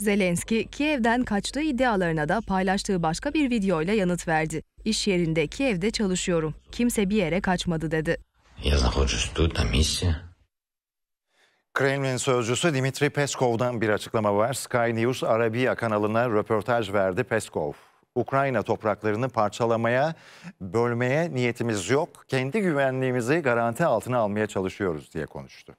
Zelenski, Kiev'den kaçtığı iddialarına da paylaştığı başka bir videoyla yanıt verdi. İş yerinde Kiev'de çalışıyorum. Kimse bir yere kaçmadı dedi. Kremlin sözcüsü Dimitri Peskov'dan bir açıklama var. Sky News Arabiya kanalına röportaj verdi Peskov. Ukrayna topraklarını parçalamaya, bölmeye niyetimiz yok. Kendi güvenliğimizi garanti altına almaya çalışıyoruz diye konuştu.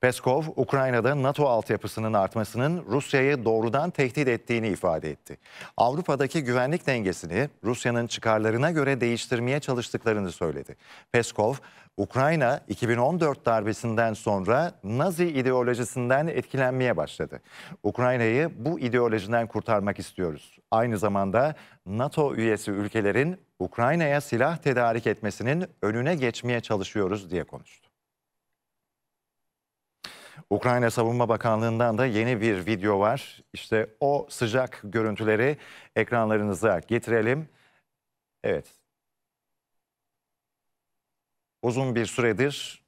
Peskov, Ukrayna'da NATO altyapısının artmasının Rusya'yı doğrudan tehdit ettiğini ifade etti. Avrupa'daki güvenlik dengesini Rusya'nın çıkarlarına göre değiştirmeye çalıştıklarını söyledi. Peskov, Ukrayna 2014 darbesinden sonra Nazi ideolojisinden etkilenmeye başladı. Ukrayna'yı bu ideolojiden kurtarmak istiyoruz. Aynı zamanda NATO üyesi ülkelerin Ukrayna'ya silah tedarik etmesinin önüne geçmeye çalışıyoruz diye konuştu. Ukrayna Savunma Bakanlığı'ndan da yeni bir video var. İşte o sıcak görüntüleri ekranlarınıza getirelim. Evet. Uzun bir süredir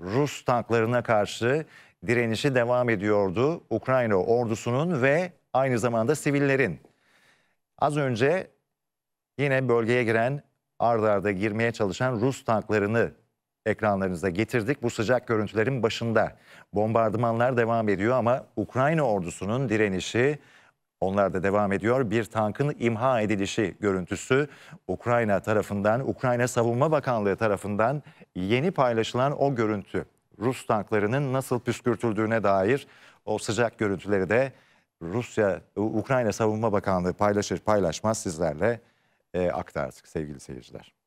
Rus tanklarına karşı direnişi devam ediyordu Ukrayna ordusunun ve aynı zamanda sivillerin. Az önce yine bölgeye giren ardarda arda girmeye çalışan Rus tanklarını ekranlarınıza getirdik. Bu sıcak görüntülerin başında bombardımanlar devam ediyor ama Ukrayna ordusunun direnişi onlar da devam ediyor. Bir tankın imha edilişi görüntüsü Ukrayna tarafından, Ukrayna Savunma Bakanlığı tarafından yeni paylaşılan o görüntü. Rus tanklarının nasıl püskürtüldüğüne dair o sıcak görüntüleri de Rusya, Ukrayna Savunma Bakanlığı paylaşır paylaşmaz sizlerle e, aktardık sevgili seyirciler.